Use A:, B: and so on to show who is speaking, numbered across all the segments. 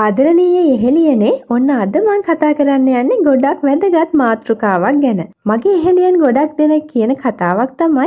A: ආදරණීය එහෙලියනේ ඔන්න අද මං කතා කරන්න යන්නේ ගොඩක් වැදගත් මාතෘකාවක් ගැන. මගේ එහෙලියන් ගොඩක් දෙනෙක් කියන කතාවක් තමයි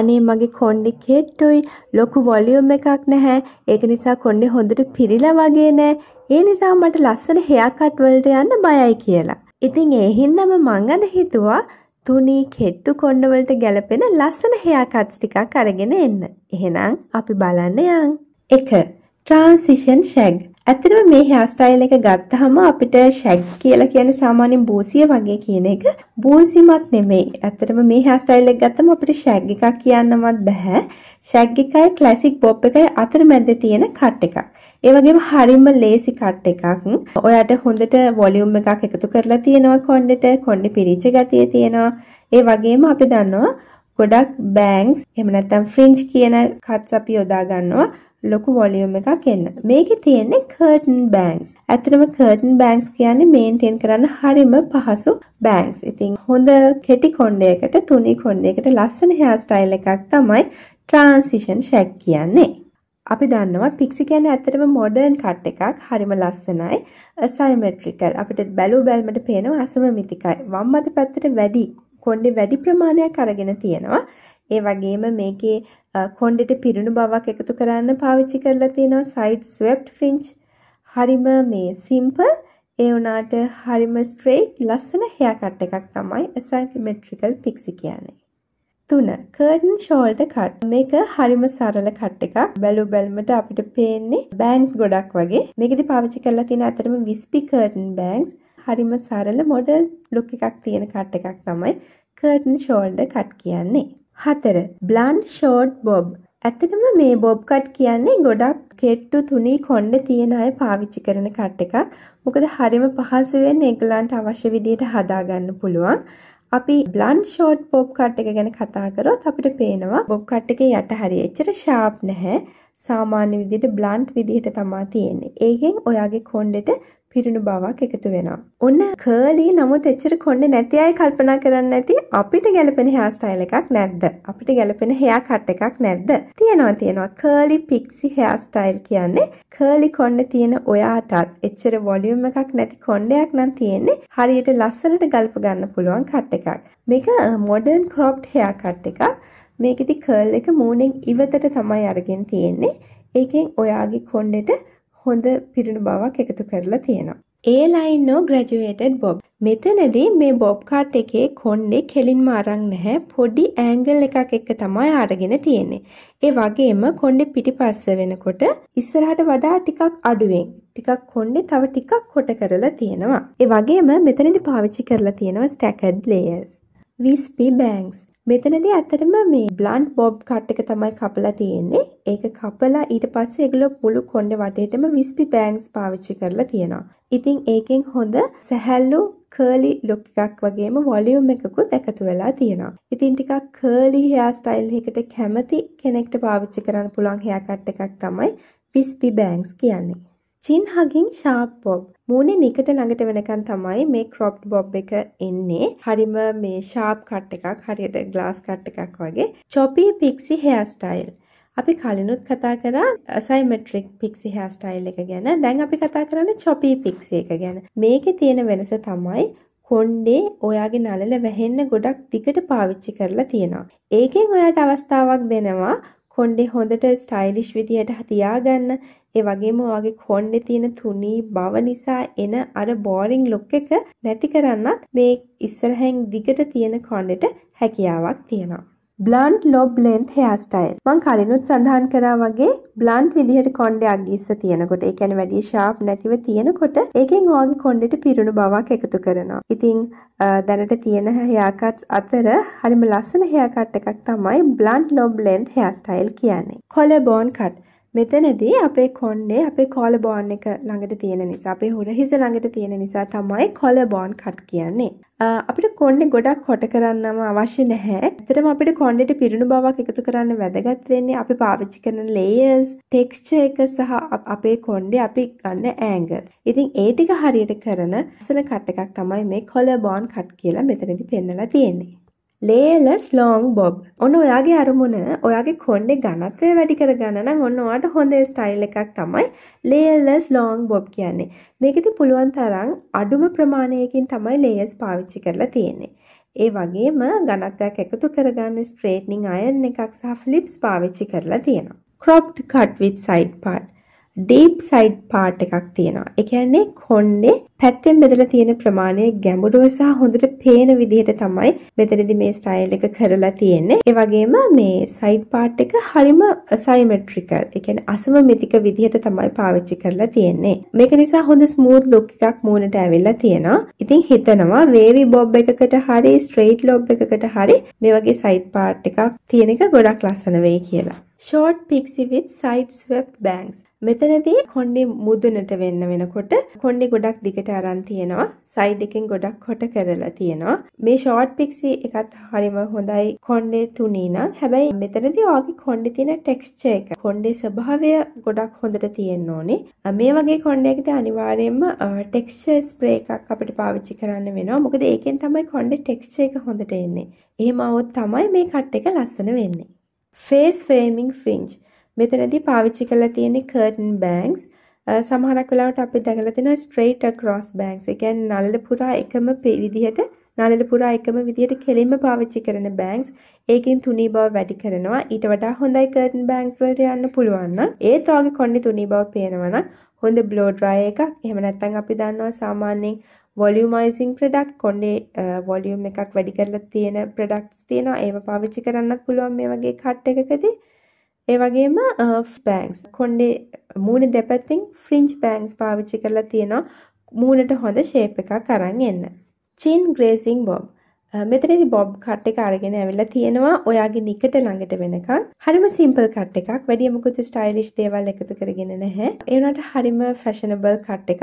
A: අනේ මගේ කොණ්ඩෙ කෙට්ටුයි ලොකු වොලියුම් එකක් නැහැ. ඒක නිසා කොණ්ඩෙ හොඳට පිරිලා වගේ නෑ. ඒ නිසා මට ලස්සන හෙයා කට් වලට යන්න බයයි කියලා. ඉතින් ඒ හින්දාම මං අද හිතුවා තුනී කෙට්ටු කොණ්ඩ වලට ගැලපෙන ලස්සන හෙයා කට්ස් ටිකක් අරගෙන එන්න. එහෙනම් අපි බලන්න යන්. 1. ට්‍රාන්සිෂන් ෂැග් ඇත්තටම මේ හෙයා ස්ටයිල් එක ගත්තාම අපිට ෂැග් කියලා කියන්නේ සාමාන්‍යයෙන් බෝසිය වගේ කියන එක බෝසිමත් නෙමෙයි. ඇත්තටම මේ හෙයා ස්ටයිල් එක ගත්තම අපිට ෂැග් එකක් කියන්නවත් බෑ. ෂැග් එකයි ක්ලාසික් බොබ් එකයි අතරමැද තියෙන කට් එකක්. ඒ වගේම හරිම ලේසි කට් එකක්. ඔයාට හොඳට වොලියුම් එකක් එකතු කරලා තියෙනවා කොණ්ඩෙට, කොණ්ඩේ පිරිච්ච ගතිය තියෙනවා. ඒ වගේම අපි දන්නවා ගොඩක් බෑන්ක්ස් එහෙම නැත්නම් ෆ්‍රින්ජ් කියන කට්ස් අපි යොදා ගන්නවා ලොකු වොලියුම් එකක් එන්න. මේකේ තියෙන්නේ කර්ටන් බෑන්ක්ස්. ඇත්තටම කර්ටන් බෑන්ක්ස් කියන්නේ මේන්ටේන් කරන්න හරිම පහසු බෑන්ක්ස්. ඉතින් හොඳ කෙටි කොණ්ඩයකට තුනි කොණ්ඩයකට ලස්සන 헤යා ස්ටයිල් එකක් තමයි ට්‍රාන්සිෂන් ෂැක් කියන්නේ. අපි දන්නවා පික්සි කියන්නේ ඇත්තටම මොඩර්න් කට් එකක් හරිම ලස්සනයි අසයිමෙට්‍රිකල් අපිට බැලූ බැල්මට පේනවා අසමමිතිකයි වම් අත පැත්තට වැඩි කොණ්ඩෙ වැඩි ප්‍රමාණයක් අරගෙන තියෙනවා. ඒ වගේම මේකේ කොණ්ඩෙට පිරුණු බවක් එකතු කරන්න පාවිච්චි කරලා තියෙනවා side swept fringe. හරිම මේ simple ඒ වුණාට හරිම ස්ට්‍රේට් ලස්සන හෙයා කට් එකක් තමයි asymmetrical pixie කියන්නේ. 3. curtain shoulder cut. මේක හරිම සරල කට් එකක්. බැලු බැලමට අපිට පේන්නේ bangs ගොඩක් වගේ. මේකෙදි පාවිච්චි කරලා තියෙන අතරම wispy curtain bangs. හරිම සරල මොඩර්න් ලුක් එකක් තියෙන කට් එකක් තමයි කර්ටන් ෂෝල්ඩ කට් කියන්නේ. හතර බ්ලන්් ෂෝඩ් බොබ් ඇත්තටම මේ බොබ් කට් කියන්නේ ගොඩක් කෙට්ටු තුනී කොණ්ඩ තියෙන අය පාවිච්චි කරන කට් එකක්. මොකද හරිම පහසුවෙන් ඒගොල්ලන්ට අවශ්‍ය විදිහට හදාගන්න පුළුවන්. අපි බ්ලන් ෂෝට් බොබ් කට් එක ගැන කතා කරොත් අපිට පේනවා බොබ් කට් එකේ යට හරිය එච්චර ෂාප් නැහැ. සාමාන්‍ය විදිහට බ්ලන්ට් විදිහට තමා තියෙන්නේ. ඒකෙන් ඔයාගේ කොණ්ඩෙට පිරුණු බවක් එකතු වෙනවා. ඔන්න කර්ලි නමුත් එච්චර කොණ්ඩ නැති අය කල්පනා කරන්න නැති අපිට ගැලපෙන හෙයා ස්ටයිල් එකක් නැද්ද? අපිට ගැලපෙන හෙයා කට් එකක් නැද්ද? තියෙනවා තියෙනවා. කර්ලි පික්සි හෙයා ස්ටයිල් කියන්නේ කර්ලි කොණ්ඩ තියෙන ඔයාටත් එච්චර වොලියුම් එකක් නැති කොණ්ඩයක් නම් තියෙන්නේ හරියට ලස්සනට ගල්ප ගන්න පුළුවන් කට් එකක්. මේක මොඩර්න් ක්‍රොප්ඩ් හෙයා කට් එකක්. මේකෙදි කර්ල් එක මූණෙන් ඉවතට තමයි අරගෙන තියෙන්නේ. ඒකෙන් ඔයාගේ කොණ්ඩෙට හොඳ පිරුණු බවක් එකතු කරලා තියෙනවා. ඒ ලයින්නෝ ග්‍රැජුවේටඩ් බොබ්. මෙතනදී මේ බොබ් කාට් එකේ කොණ්ඩේ කෙලින්ම අරන් නැහැ. පොඩි ඇන්ගල් එකක් එක්ක තමයි අරගෙන තියෙන්නේ. ඒ වගේම කොණ්ඩේ පිටිපස්ස වෙනකොට ඉස්සරහට වඩා ටිකක් අඩුවෙන් ටිකක් කොණ්ඩේ තව ටිකක් කොට කරලා තියෙනවා. ඒ වගේම මෙතනදී පාවිච්චි කරලා තියෙනවා ස්ටැකඩ් ලේයර්ස්. විස්පි බෑන්ක්ස් මෙතනදී ඇත්තටම මේ බ්ලන්ට් බොබ් කට් එක තමයි කපලා තියෙන්නේ. ඒක කපලා ඊට පස්සේ ඒගොල්ලෝ මුළු කොණ්ඩේ වටේටම විස්පි බෑන්ග්ස් පාවිච්චි කරලා තියෙනවා. ඉතින් ඒකෙන් හොඳ සැහැල්ලු කර්ලි ලොක් එකක් වගේම වොලියුම් එකකුත් එකතු වෙලා තියෙනවා. ඉතින් ටිකක් කර්ලි හෙයා ස්ටයිල් එකකට කැමති කෙනෙක්ට පාවිච්චි කරන්න පුළුවන් හෙයා කට් එකක් තමයි Wispy Bangs කියන්නේ. චින් හගින් ශාප් බොබ් මූුණේ නිකට ළඟට වෙනකන් තමයි මේ ක්‍රොප් බොබ් එක එන්නේ හරිම මේ ශාප් කට් එකක් හරියට ග්ලාස් කට් එකක් වගේ චොපී පික්සි හයාස්ටයිල් අපි කලිනුත් කතා කරා සයිමට්‍රික් පික්සි හයාස්ටයිල් එක ගැන දැන් අපි කතා කරන්න චොපී පික්සි එක ගැන මේක තියෙන වෙනස තමයි කොණ්ඩේ ඔයාගේ නලල වැහෙන්න ගොඩක් දිගට පාවිච්චි කරලා තියෙනවා. ඒකෙන් ඔයාට අවස්ථාවක් දෙනවා කොණ්ඩේ හොඳට ස්ටයිලිෂ් විදියට තියාගන්න ඒ වගේම ඔයාගේ කොණ්ඩේ තියෙන තුනී බව නිසා එන අර බෝරිං ලුක් එක නැති කරන්නත් මේ ඉස්සරහෙන් දිගට තියෙන කොණ්ඩෙට හැකියාවක් තියෙනවා බ්ලන්ඩ් ලොබ් ලෙන්ත් හයාස්ටයිල් මං කලිනුත් සඳහන් කරා වගේ බ්ලන්ඩ් විදිහට කොණ්ඩයක් ගිස්ස තියෙනකොට ඒ කියන්නේ වැඩි ෂාප් නැතිව තියෙනකොට ඒකෙන් ඔයාගේ කොණ්ඩෙට පිරුණු බවක් එකතු කරනවා. ඉතින් දැනට තියෙන හයාකට්ස් අතර හරිම ලස්සන හයාකට් එකක් තමයි බ්ලන්ඩ් ලොබ් ලෙන්ත් හයාස්ටයිල් කියන්නේ. කොලබෝන් කට් මෙතනදී අපේ කොණ්ඩේ අපේ කොලබෝන් එක ළඟට තියෙන නිසා අපේ හුරහිස ළඟට තියෙන නිසා තමයි කොලබෝන් කට් කියන්නේ. අපිට කොණ්ඩේ ගොඩක් කොට කරන්නම අවශ්‍ය නැහැ. ඇත්තටම අපිට කොණ්ඩේට පිරුණු බවක් එකතු කරන්න වැදගත් වෙන්නේ අපි පාවිච්චි කරන layers, texture එක සහ අපේ කොණ්ඩේ අපි ගන්න angles. ඉතින් ඒ ටික හරියට කරන අසන කට් එකක් තමයි මේ කොලබෝන් කට් කියලා මෙතනදී පෙන්නලා තියෙන්නේ. ලේලස් ලෝන් බොබ් ඔන්න ඔයාගේ අරමුණ ඔයාගේ කොන්්ඩේ ගනත්වය වැඩි කරගන්න නම් ඔන්න වාට හොඳ ස්ටයිල් එකක් තමයි ලේලස් ලෝන් බොබ් කියන්නේ මේකෙති පුළුවන් තරම් අඩුම ප්‍රමාණයකින් තමයි ලේස් පාවිච්චි කරලා තියෙන්නේ ඒ වගේම ගනත්වයක් එකතු කරගන්න ස්ට්‍රේට්නිං අයන් එකක් සහ ෆ්ලිප්ස් පාවිච්චි කරලා තියෙනවා cropped cut with side part deep side part එකක් තියෙනවා. ඒ කියන්නේ කොණ්ඩේ පැත්තෙන් බෙදලා තියෙන ප්‍රමාණය ගැඹුරුව සහ හොඳට පේන විදිහට තමයි මෙතනදි මේ ස්ටයිල් එක කරලා තියෙන්නේ. ඒ වගේම මේ සයිඩ් පාට් එක හරිම සයිමෙට්‍රිකල්. ඒ කියන්නේ අසමමිතික විදිහට තමයි පාවිච්චි කරලා තියෙන්නේ. මේක නිසා හොඳ ස්මූත් ලුක් එකක් මූණට ඇවිල්ලා තියෙනවා. ඉතින් හිතනවා වේවි බොබ් එකකට හරි ස්ට්‍රේට් ලොබ් එකකට හරි මේ වගේ සයිඩ් පාට් එකක් තියෙන එක ගොඩක් ලස්සන වෙයි කියලා. short pixie with side swept bangs මෙතනදී කොණ්ඩේ මුදුනට වෙන්න වෙනකොට කොණ්ඩේ ගොඩක් දිගට අරන් තියෙනවා. සයිඩ් එකෙන් ගොඩක් කොට කරලා තියෙනවා. මේ ෂෝට් පික්සි එකත් හරිම හොඳයි කොණ්ඩේ තුනී නම්. හැබැයි මෙතනදී ඔයාගේ කොණ්ඩේ තියෙන ටෙක්ස්චර් එක කොණ්ඩේ ස්වභාවය ගොඩක් හොඳට තියෙන්න ඕනේ. මේ වගේ කොණ්ඩයකදී අනිවාර්යයෙන්ම ටෙක්ස්චර් ස්ප්‍රේ එකක් අපිට පාවිච්චි කරන්න වෙනවා. මොකද ඒකෙන් තමයි කොණ්ඩේ ටෙක්ස්චර් එක හොඳට එන්නේ. එහෙම આવොත් තමයි මේ කට් එක ලස්සන වෙන්නේ. ෆේස් ෆ්‍රේමින් ෆ්‍රින්ජ් මෙතනදී පාවිච්චි කරලා තියෙන්නේ curtain bangs. සමහරක් වෙලාවට අපි දැකලා තියෙනවා straight across bangs. ඒ කියන්නේ නළල පුරා එකම විදිහට නළල පුරා එකම විදිහට කෙලින්ම පාවිච්චි කරන bangs. ඒකෙන් තුනී බව වැඩි කරනවා. ඊට වඩා හොඳයි curtain bangs වලට යන්න පුළුවන් නම්. ඒත් ඔයගේ කොන්නේ තුනී බව පේනවා නම් හොඳ blow dryer එකක්. එහෙම නැත්නම් අපි දන්නවා සාමාන්‍යයෙන් වොලියමයිසින් ප්‍රඩක්් කොන්ඩේ වොලියම් එකක් වැඩි කරලා තියෙන ප්‍රඩක්ස් තියෙනවා ඒව පාවිච්චි කරන්නත් පුළුවන් මේ වගේ කට් එකකදී ඒ වගේම බෑන්ක්ස් කොණ්ඩේ මූණ දෙපැත්තෙන් ෆ්‍රින්ජ් බෑන්ක්ස් පාවිච්චි කරලා තියෙනවා මූණට හොඳ ෂේප් එකක් අරන් එන්න. චින් ග්‍රේසිං බොබ් මෙතනදි බොබ් කට් එක අරගෙන ඇවිල්ලා තියෙනවා ඔයාගේ නිකට ළඟට වෙනකන්. හරිම සිම්පල් කට් එකක්. වැඩි මුකුත් ස්ටයිලිෂ් දේවල් එකතු කරගෙන නැහැ. ඒ වුණාට හරිම ෆැෂනබල් කට් එකක්.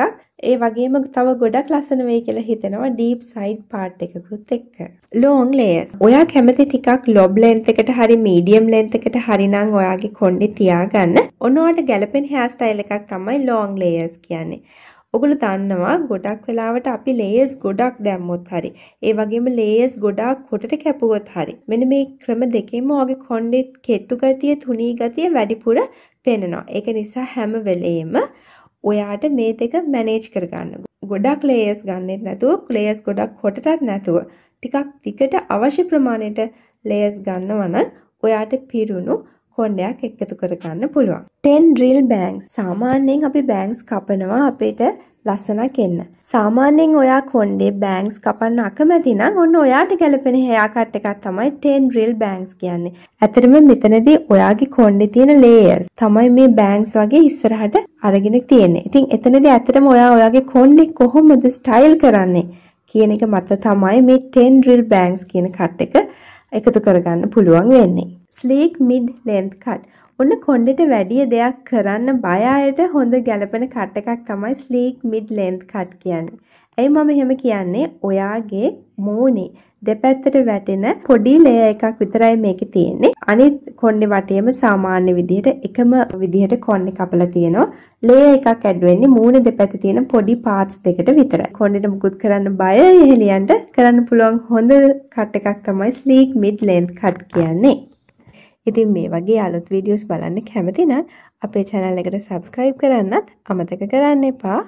A: ඒ වගේම තව ගොඩක් ලස්සන වෙයි කියලා හිතෙනවා ඩීප් සයිඩ් පාට් එකකුත් එක්ක. Long layers. ඔයා කැමති ටිකක් ලොබ් ලෙන්ත් එකට හරි මීඩියම් ලෙන්ත් එකට හරි නම් ඔයාගේ කොණ්ඩේ තියාගන්න. ඔන්නෝට ගැලපෙන හෑස්ටයිල් එකක් තමයි ලොන් ලේයර්ස් කියන්නේ. ඔගොල්ලෝ දන්නවා ගොඩක් වෙලාවට අපි ලේයර්ස් ගොඩක් දැම්මොත් හරි ඒ වගේම ලේයර්ස් ගොඩක් කොටට කැපුවොත් හරි මෙන්න මේ ක්‍රම දෙකෙම ඔගේ කොණ්ඩේ කෙට්ටු ගතිය තුනී ගතිය වැඩිපුර පේනනවා ඒක නිසා හැම වෙලේම ඔයාට මේ දෙක මැනේජ් කරගන්න ගොඩක් ලේයර්ස් ගන්නෙත් නැතුව ලේයර්ස් ගොඩක් කොටටත් නැතුව ටිකක් දිගට අවශ්‍ය ප්‍රමාණයට ලේයර්ස් ගන්නවා නම් ඔයාට පිරුණු කොණ්ඩයක් එකතු කරගන්න පුළුවන්. 10 drill bangs සාමාන්‍යයෙන් අපි bangs කපනවා අපිට ලස්සනක් එන්න. සාමාන්‍යයෙන් ඔයා කොණ්ඩේ bangs කපන්න අකමැති නම් ඔන්න ඔයාට ගැලපෙන haircut එකක් තමයි 10 drill bangs කියන්නේ. ඇත්තටම මෙතනදී ඔයාගේ කොණ්ඩේ තියෙන layers තමයි මේ bangs වගේ ඉස්සරහට අරගෙන තියෙන්නේ. ඉතින් එතනදී ඇත්තටම ඔයා ඔයාගේ කොණ්ඩේ කොහොමද style කරන්නේ කියන එක මත තමයි මේ 10 drill bangs කියන cut එක එකතු කරගන්න පුළුවන් වෙන්නේ. ස්ලීක් මිඩ් ලෙන්ත් කට් ඔන්න කොන්්ඩට වැඩිය දෙයක් කරන්න බයායට හොඳ ගැලපෙන කට් එකක් තමයි ස්ලීක් මිඩ් ලෙන්ත් කට් කියන්න. ඇයි මම එහෙම කියන්නේ ඔයාගේ මූනේ දෙපැත්තට වැටෙන පොඩි ලය එකක් විතරයි මේක තියෙන්නේ. අනිත් කොන්නේ වටේම සාමාන්‍ය විදිහට එකම විදිහට කොන්නේ කපලා තියෙනවා. ලය එකක් ඇඩ් වෙන්නේ මූණ දෙපැත්තේ තියෙන පොඩි පාර්ට්ස් දෙකට විතරයි. කොන්නේට මුකුත් කරන්න බය එහෙලියන්ට කරන්න පුළුවන් හොඳ කට් එකක් තමයි ස්ලීක් මිඩ් ලෙන්ත් කට් කියන්නේ. ඉතින් මේ වගේ අලුත් වීඩියෝස් බලන්න කැමති නම් අපේ channel එකට subscribe කරන්නත් අමතක කරන්න එපා.